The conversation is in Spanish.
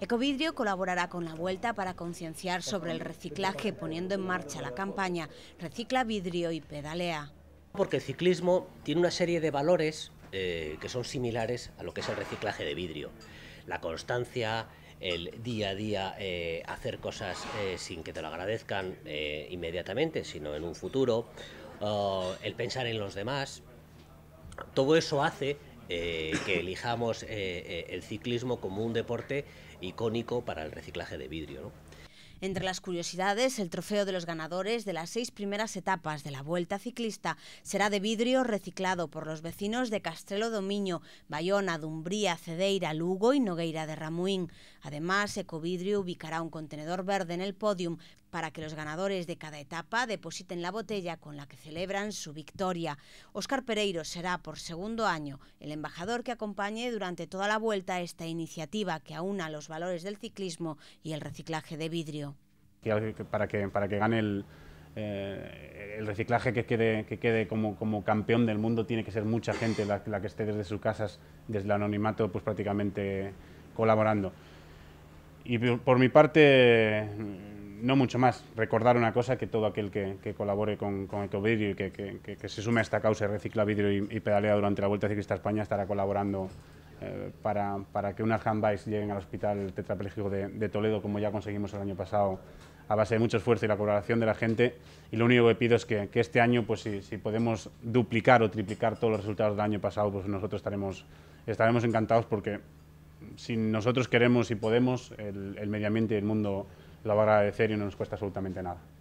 Ecovidrio colaborará con la Vuelta para concienciar sobre el reciclaje poniendo en marcha la campaña Recicla vidrio y pedalea. Porque el ciclismo tiene una serie de valores eh, que son similares a lo que es el reciclaje de vidrio. La constancia, el día a día eh, hacer cosas eh, sin que te lo agradezcan inmediatamente, sino en un futuro, oh, el pensar en los demás. Todo eso hace eh, que elijamos eh, eh, el ciclismo como un deporte icónico para el reciclaje de vidrio. Entre las curiosidades, el trofeo de los ganadores de las seis primeras etapas de la Vuelta Ciclista será de vidrio reciclado por los vecinos de Castrelo Domiño, Bayona, Dumbría, Cedeira, Lugo y Nogueira de Ramuín. Además, Ecovidrio ubicará un contenedor verde en el podium para que los ganadores de cada etapa depositen la botella con la que celebran su victoria. Oscar Pereiro será por segundo año el embajador que acompañe durante toda la vuelta esta iniciativa que aúna los valores del ciclismo y el reciclaje de vidrio. Para que, para que gane el, eh, reciclaje que quede, que quede como, campeón del mundo tiene que ser mucha gente la, que esté desde sus casas, desde el anonimato, pues prácticamente colaborando. Y por mi parte, no mucho más. Recordar una cosa, que todo aquel que, colabore con, con Ecovidrio y que, se sume a esta causa Recicla Vidrio y, y Pedalea durante la Vuelta Ciclista a España estará colaborando eh, para, que unas handbikes lleguen al hospital tetrapléjico de, Toledo, como ya conseguimos el año pasado, a base de mucho esfuerzo y la colaboración de la gente. Y lo único que pido es que, este año, pues si, podemos duplicar o triplicar todos los resultados del año pasado, pues nosotros estaremos, estaremos encantados porque si nosotros queremos y podemos, el, el medio ambiente y el mundo la va a agradecer y no nos cuesta absolutamente nada.